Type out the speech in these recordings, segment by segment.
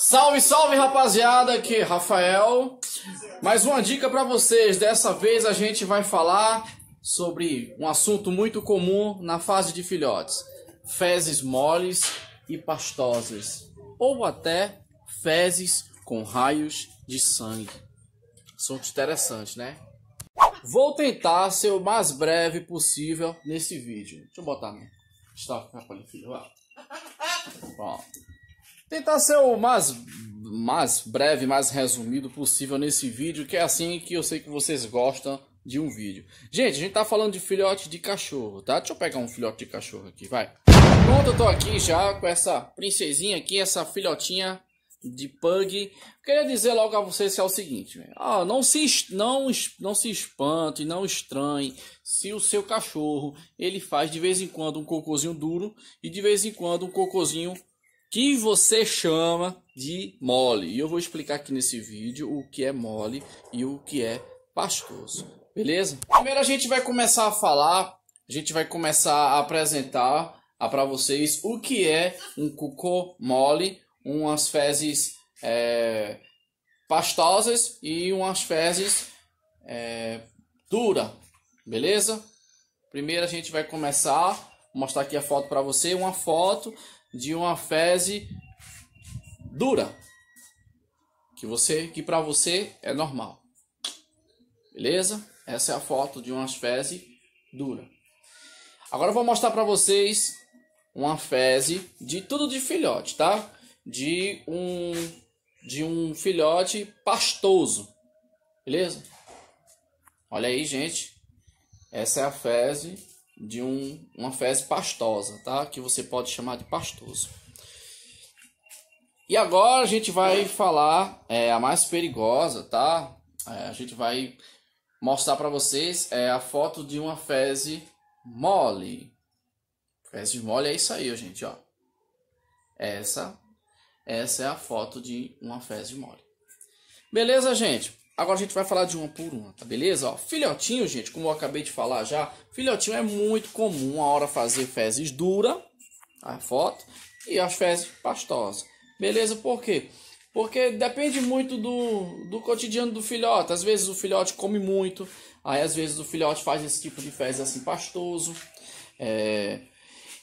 Salve, salve rapaziada, aqui Rafael. Mais uma dica para vocês. Dessa vez a gente vai falar sobre um assunto muito comum na fase de filhotes: fezes moles e pastosas, ou até fezes com raios de sangue. Assunto interessante, né? Vou tentar ser o mais breve possível nesse vídeo. Deixa eu botar, né? Está, filho. Pronto tentar ser o mais, mais breve, mais resumido possível nesse vídeo, que é assim que eu sei que vocês gostam de um vídeo. Gente, a gente tá falando de filhote de cachorro, tá? Deixa eu pegar um filhote de cachorro aqui, vai. Pronto, eu tô aqui já com essa princesinha aqui, essa filhotinha de pug. Queria dizer logo a vocês que é o seguinte, ah, não se não não se espante, não estranhe se o seu cachorro ele faz de vez em quando um cocôzinho duro e de vez em quando um cocôzinho que você chama de mole. E eu vou explicar aqui nesse vídeo o que é mole e o que é pastoso, beleza? Primeiro a gente vai começar a falar, a gente vai começar a apresentar para vocês o que é um cocô mole, umas fezes é, pastosas e umas fezes é, dura, beleza? Primeiro a gente vai começar, mostrar aqui a foto para você, uma foto de uma fezes dura, que você que para você é normal. Beleza? Essa é a foto de uma fezes dura. Agora eu vou mostrar para vocês uma fezes de tudo de filhote, tá? De um de um filhote pastoso. Beleza? Olha aí, gente. Essa é a fezes de um, uma fezes pastosa, tá? Que você pode chamar de pastoso. E agora a gente vai falar é, a mais perigosa, tá? É, a gente vai mostrar para vocês é, a foto de uma fezes mole. Fezes mole é isso aí, gente, ó. Essa, essa é a foto de uma fezes mole. Beleza, gente? Agora a gente vai falar de uma por uma, tá beleza? Ó, filhotinho, gente, como eu acabei de falar já, filhotinho é muito comum a hora fazer fezes dura, a foto, e as fezes pastosas. Beleza? Por quê? Porque depende muito do, do cotidiano do filhote. Às vezes o filhote come muito, aí às vezes o filhote faz esse tipo de fezes assim pastoso. É...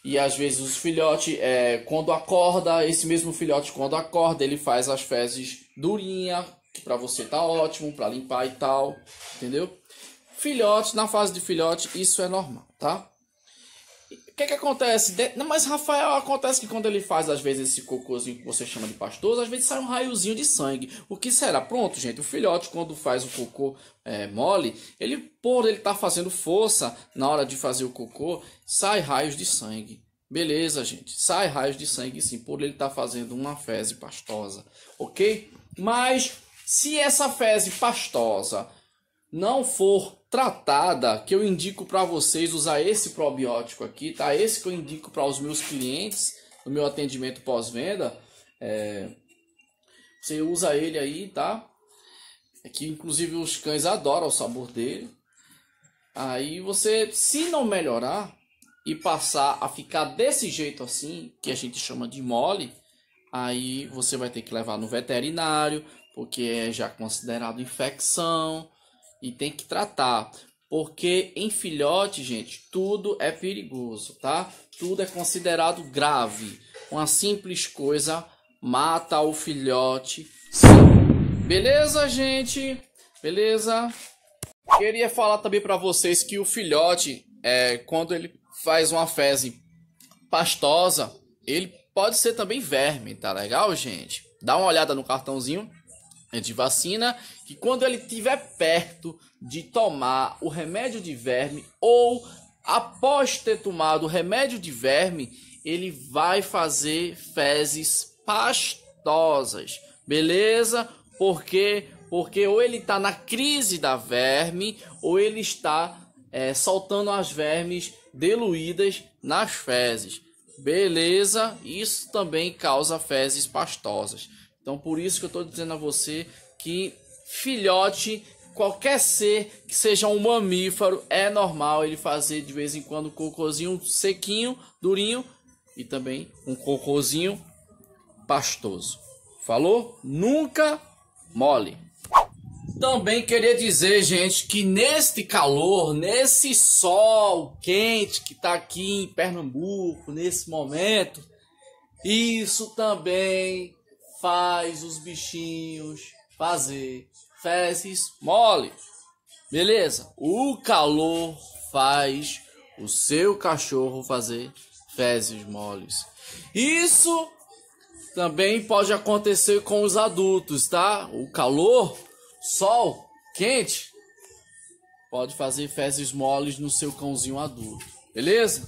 E às vezes o filhote é, quando acorda, esse mesmo filhote quando acorda, ele faz as fezes durinha, que para você tá ótimo, para limpar e tal, entendeu? Filhotes, na fase de filhote, isso é normal, tá? O que que acontece? De... Não, mas Rafael, acontece que quando ele faz, às vezes, esse cocôzinho que você chama de pastoso, às vezes sai um raiozinho de sangue. O que será? Pronto, gente, o filhote, quando faz o cocô é, mole, ele, por ele tá fazendo força na hora de fazer o cocô, sai raios de sangue. Beleza, gente. Sai raios de sangue, sim, por ele tá fazendo uma fezes pastosa, ok? Mas se essa fezes pastosa não for tratada, que eu indico para vocês usar esse probiótico aqui, tá? Esse que eu indico para os meus clientes no meu atendimento pós-venda. É... Você usa ele aí, tá? É que inclusive os cães adoram o sabor dele. Aí você, se não melhorar e passar a ficar desse jeito assim, que a gente chama de mole, aí você vai ter que levar no veterinário, porque é já considerado infecção e tem que tratar. Porque em filhote, gente, tudo é perigoso, tá? Tudo é considerado grave. Uma simples coisa mata o filhote. Beleza, gente? Beleza? Queria falar também para vocês que o filhote, é, quando ele faz uma fezes pastosa, ele pode ser também verme, tá legal, gente? Dá uma olhada no cartãozinho de vacina que quando ele estiver perto de tomar o remédio de verme ou após ter tomado o remédio de verme, ele vai fazer fezes pastosas. Beleza? Porque porque ou ele está na crise da verme ou ele está é, soltando as vermes diluídas nas fezes. Beleza? Isso também causa fezes pastosas. Então por isso que eu estou dizendo a você que filhote, qualquer ser que seja um mamífero, é normal ele fazer de vez em quando um cocôzinho sequinho, durinho e também um cocôzinho pastoso. Falou? Nunca mole. Também queria dizer, gente, que neste calor, nesse sol quente que está aqui em Pernambuco nesse momento, isso também faz os bichinhos fazer fezes mole. Beleza? O calor faz o seu cachorro fazer fezes moles. Isso também pode acontecer com os adultos, tá? O calor, sol quente pode fazer fezes moles no seu cãozinho adulto. Beleza?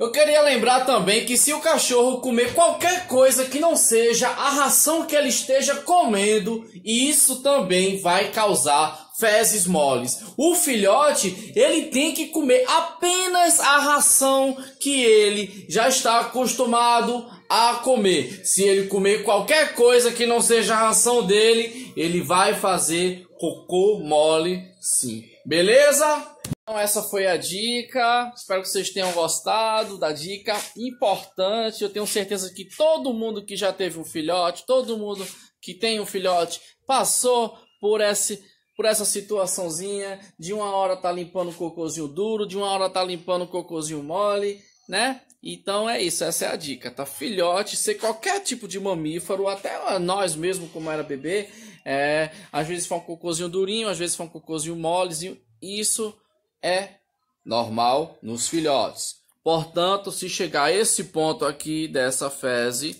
Eu queria lembrar também que se o cachorro comer qualquer coisa que não seja a ração que ele esteja comendo, isso também vai causar fezes moles. O filhote, ele tem que comer apenas a ração que ele já está acostumado a comer. Se ele comer qualquer coisa que não seja a ração dele, ele vai fazer cocô mole, sim. Beleza? Então essa foi a dica. Espero que vocês tenham gostado da dica importante. Eu tenho certeza que todo mundo que já teve um filhote, todo mundo que tem um filhote, passou por esse por essa situaçãozinha de uma hora tá limpando o cocôzinho duro, de uma hora tá limpando o cocôzinho mole, né? Então é isso, essa é a dica, tá? Filhote, ser qualquer tipo de mamífero, até nós mesmo, como era bebê, é, às vezes foi um cocôzinho durinho, às vezes foi um cocôzinho molezinho, isso é normal nos filhotes. Portanto, se chegar a esse ponto aqui dessa fezes,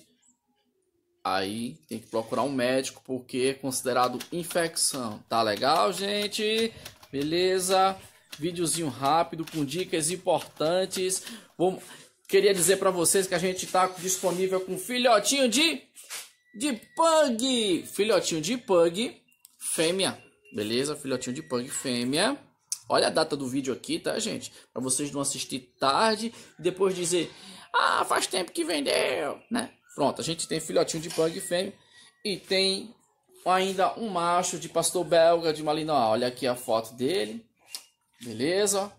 aí tem que procurar um médico porque é considerado infecção. Tá legal, gente? Beleza? Videozinho rápido com dicas importantes. Vou Queria dizer para vocês que a gente tá disponível com filhotinho de de pug, filhotinho de pug fêmea. Beleza? Filhotinho de pug fêmea. Olha a data do vídeo aqui, tá, gente? Para vocês não assistir tarde e depois dizer: "Ah, faz tempo que vendeu", né? Pronto, a gente tem filhotinho de pug fêmea e tem ainda um macho de pastor belga de Malinois. Olha aqui a foto dele. Beleza?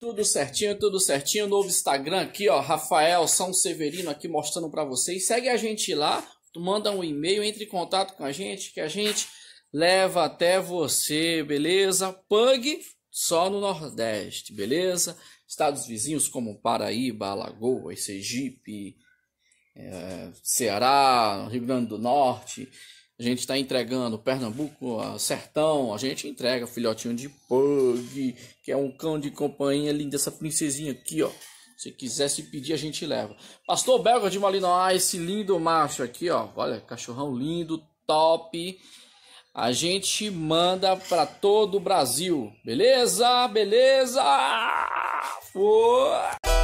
Tudo certinho, tudo certinho. Novo Instagram aqui, ó, Rafael São Severino aqui mostrando para vocês. Segue a gente lá, manda um e-mail, entre em contato com a gente que a gente leva até você, beleza? Pug só no Nordeste, beleza? Estados vizinhos como Paraíba, Alagoas, Sergipe, é, Ceará, Rio Grande do Norte. A gente está entregando Pernambuco, Sertão. A gente entrega filhotinho de pug, que é um cão de companhia linda, essa princesinha aqui, ó. Se quiser se pedir, a gente leva. Pastor Belga de Malinois, esse lindo macho aqui, ó. Olha, cachorrão lindo, top a gente manda para todo o Brasil. Beleza? Beleza? Foi!